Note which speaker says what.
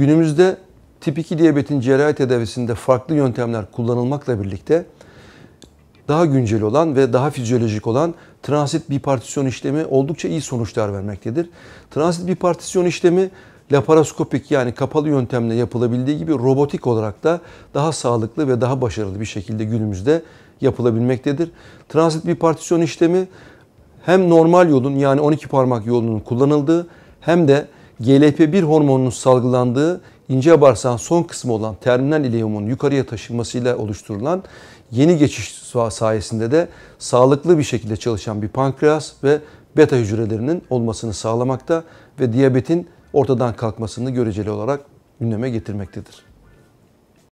Speaker 1: Günümüzde tip 2 diyabetin cerrahi tedavisinde farklı yöntemler kullanılmakla birlikte daha güncel olan ve daha fizyolojik olan transit bipartisyon işlemi oldukça iyi sonuçlar vermektedir. Transit bipartisyon işlemi laparoskopik yani kapalı yöntemle yapılabildiği gibi robotik olarak da daha sağlıklı ve daha başarılı bir şekilde günümüzde yapılabilmektedir. Transit bipartisyon işlemi hem normal yolun yani 12 parmak yolunun kullanıldığı hem de GLP-1 hormonunun salgılandığı ince bağırsağın son kısmı olan terminal ileumun yukarıya taşınmasıyla oluşturulan yeni geçiş sayesinde de sağlıklı bir şekilde çalışan bir pankreas ve beta hücrelerinin olmasını sağlamakta ve diyabetin ortadan kalkmasını göreceli olarak gündeme getirmektedir.